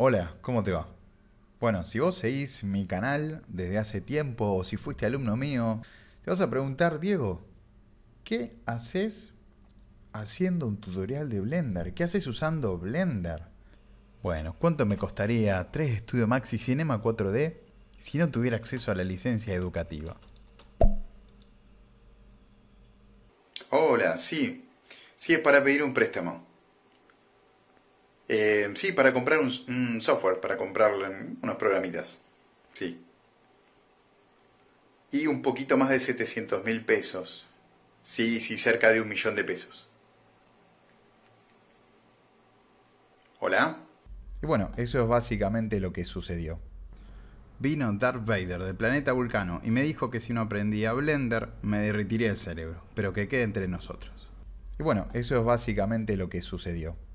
Hola, ¿cómo te va? Bueno, si vos seguís mi canal desde hace tiempo o si fuiste alumno mío, te vas a preguntar, Diego, ¿qué haces haciendo un tutorial de Blender? ¿Qué haces usando Blender? Bueno, ¿cuánto me costaría 3 Studio Max y Cinema 4D si no tuviera acceso a la licencia educativa? Hola, sí. Sí, es para pedir un préstamo. Eh, sí, para comprar un, software, para comprar unos programitas. Sí. Y un poquito más de 700 mil pesos. Sí, sí, cerca de un millón de pesos. Hola. Y bueno, eso es básicamente lo que sucedió. Vino Darth Vader del planeta Vulcano y me dijo que si no aprendía Blender me derritiría el cerebro, pero que quede entre nosotros. Y bueno, eso es básicamente lo que sucedió.